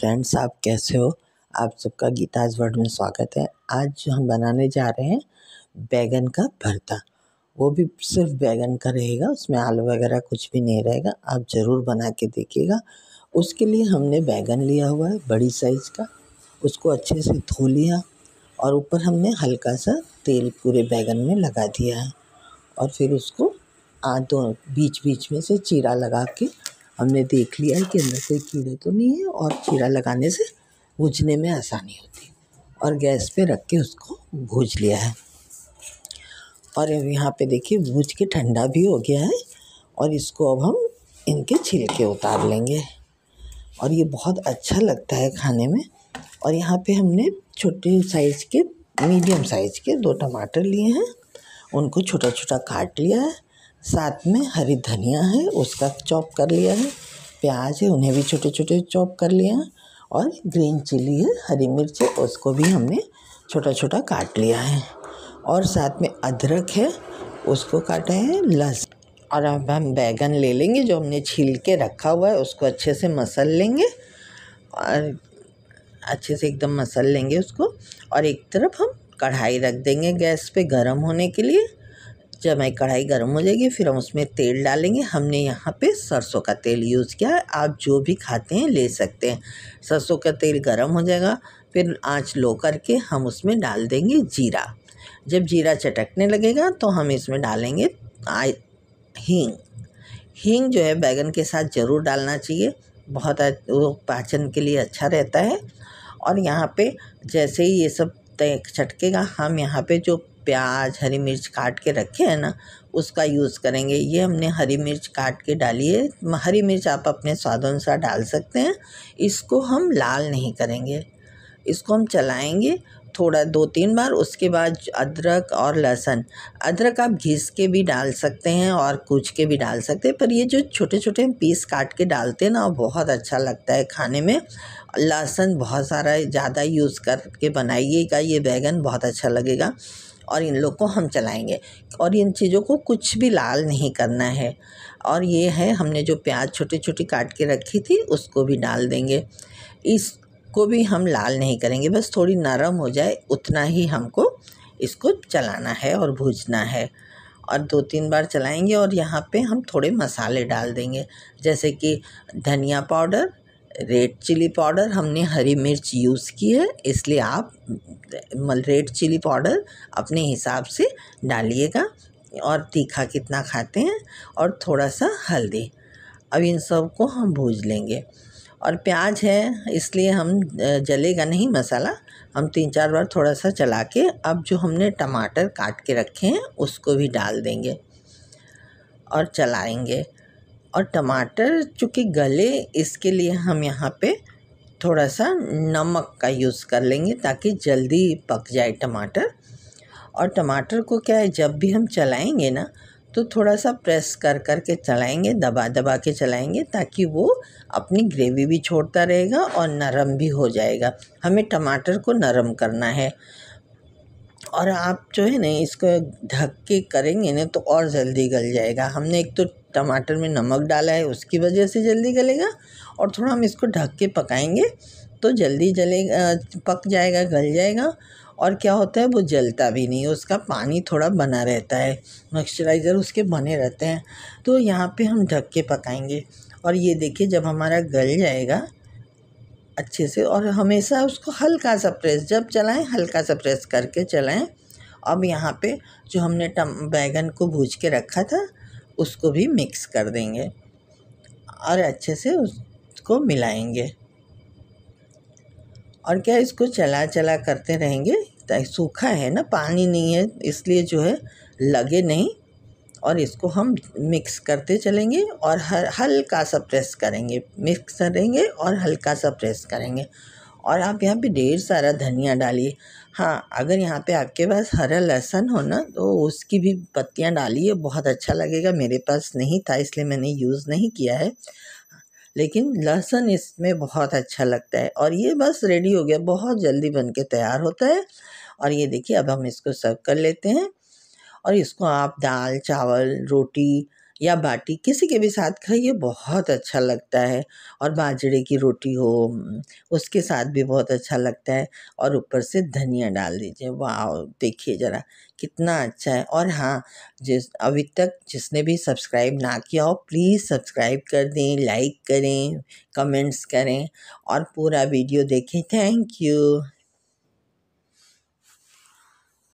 friends आप कैसे हो आप सबका गीताज वर्ड में स्वागत है आज हम बनाने जा रहे हैं बैगन का भरता वो भी सिर्फ बैगन का रहेगा उसमें आलू वगैरह कुछ भी नहीं रहेगा आप ज़रूर बना के देखिएगा उसके लिए हमने बैगन लिया हुआ है बड़ी साइज़ का उसको अच्छे से धो लिया और ऊपर हमने हल्का सा तेल पूरे बैगन में लगा दिया है और फिर उसको आधो बीच बीच में से चीरा लगा के हमने देख लिया है कि अंदर कोई कीड़े तो नहीं है और कीड़ा लगाने से भूजने में आसानी होती है और गैस पे रख के उसको भूज लिया है और अब यहाँ पे देखिए भूज के ठंडा भी हो गया है और इसको अब हम इनके छिलके उतार लेंगे और ये बहुत अच्छा लगता है खाने में और यहाँ पे हमने छोटे साइज़ के मीडियम साइज़ के दो टमाटर लिए हैं उनको छोटा छोटा काट लिया है साथ में हरी धनिया है उसका चॉप कर लिया है प्याज है उन्हें भी छोटे छोटे चॉप कर लिया और ग्रीन चिली है हरी मिर्च है उसको भी हमने छोटा छोटा काट लिया है और साथ में अदरक है उसको काटा है लहसुन और अब हम बैगन ले लेंगे जो हमने छील के रखा हुआ है उसको अच्छे से मसल लेंगे और अच्छे से एकदम मसल लेंगे उसको और एक तरफ हम कढ़ाई रख देंगे गैस पे गरम होने के लिए जब हमारी कढ़ाई गर्म हो जाएगी फिर हम उसमें तेल डालेंगे हमने यहाँ पे सरसों का तेल यूज़ किया है आप जो भी खाते हैं ले सकते हैं सरसों का तेल गर्म हो जाएगा फिर आंच लो करके हम उसमें डाल देंगे जीरा जब जीरा चटकने लगेगा तो हम इसमें डालेंगे हींग हींग जो है बैगन के साथ ज़रूर डालना चाहिए बहुत वो पाचन के लिए अच्छा रहता है और यहाँ पे जैसे ही ये सब चटकेगा हम यहाँ पे जो प्याज हरी मिर्च काट के रखे हैं ना उसका यूज़ करेंगे ये हमने हरी मिर्च काट के डाली है हरी मिर्च आप अपने स्वाद अनुसार डाल सकते हैं इसको हम लाल नहीं करेंगे इसको हम चलाएंगे थोड़ा दो तीन बार उसके बाद अदरक और लहसुन अदरक आप घिस के भी डाल सकते हैं और कूच के भी डाल सकते हैं पर ये जो छोटे छोटे हम पीस काट के डालते हैं ना बहुत अच्छा लगता है खाने में लहसुन बहुत सारा ज़्यादा यूज़ करके बनाइएगा ये बैगन बहुत अच्छा लगेगा और इन लोग को हम चलाएंगे और इन चीज़ों को कुछ भी लाल नहीं करना है और ये है हमने जो प्याज छोटी छोटी काट के रखी थी उसको भी डाल देंगे इसको भी हम लाल नहीं करेंगे बस थोड़ी नरम हो जाए उतना ही हमको इसको चलाना है और भूजना है और दो तीन बार चलाएंगे और यहाँ पे हम थोड़े मसाले डाल देंगे जैसे कि धनिया पाउडर रेड चिली पाउडर हमने हरी मिर्च यूज़ की है इसलिए आप रेड चिली पाउडर अपने हिसाब से डालिएगा और तीखा कितना खाते हैं और थोड़ा सा हल्दी अब इन सब को हम भूज लेंगे और प्याज है इसलिए हम जलेगा नहीं मसाला हम तीन चार बार थोड़ा सा चला के अब जो हमने टमाटर काट के रखे हैं उसको भी डाल देंगे और चलाएंगे और टमाटर चूँकि गले इसके लिए हम यहाँ पे थोड़ा सा नमक का यूज़ कर लेंगे ताकि जल्दी पक जाए टमाटर और टमाटर को क्या है जब भी हम चलाएंगे ना तो थोड़ा सा प्रेस कर कर के चलाएँगे दबा दबा के चलाएँगे ताकि वो अपनी ग्रेवी भी छोड़ता रहेगा और नरम भी हो जाएगा हमें टमाटर को नरम करना है और आप जो है ना इसको ढक के करेंगे ना तो और जल्दी गल जाएगा हमने एक तो टमाटर में नमक डाला है उसकी वजह से जल्दी गलेगा और थोड़ा हम इसको ढक के पकाएंगे तो जल्दी जलेगा पक जाएगा गल जाएगा और क्या होता है वो जलता भी नहीं उसका पानी थोड़ा बना रहता है मॉइस्चराइज़र उसके बने रहते हैं तो यहाँ पे हम ढक के पकाएंगे और ये देखिए जब हमारा गल जाएगा अच्छे से और हमेशा उसको हल्का सा प्रेस जब चलाएं हल्का सा प्रेस करके चलाएं अब यहाँ पे जो हमने टम बैगन को भूज के रखा था उसको भी मिक्स कर देंगे और अच्छे से उसको मिलाएंगे और क्या इसको चला चला करते रहेंगे ताकि सूखा है ना पानी नहीं है इसलिए जो है लगे नहीं और इसको हम मिक्स करते चलेंगे और हर हल्का सा प्रेस करेंगे मिक्स करेंगे और हल्का सा प्रेस करेंगे और आप यहाँ पे ढेर सारा धनिया डालिए हाँ अगर यहाँ पे आपके पास हरा लहसुन हो ना तो उसकी भी पत्तियाँ डालिए बहुत अच्छा लगेगा मेरे पास नहीं था इसलिए मैंने यूज़ नहीं किया है लेकिन लहसुन इसमें बहुत अच्छा लगता है और ये बस रेडी हो गया बहुत जल्दी बन के तैयार होता है और ये देखिए अब हम इसको सर्व कर लेते हैं और इसको आप दाल चावल रोटी या बाटी किसी के भी साथ खाइए बहुत अच्छा लगता है और बाजरे की रोटी हो उसके साथ भी बहुत अच्छा लगता है और ऊपर से धनिया डाल दीजिए वाह देखिए ज़रा कितना अच्छा है और हाँ जिस अभी तक जिसने भी सब्सक्राइब ना किया हो प्लीज़ सब्सक्राइब कर दें लाइक करें कमेंट्स करें और पूरा वीडियो देखें थैंक यू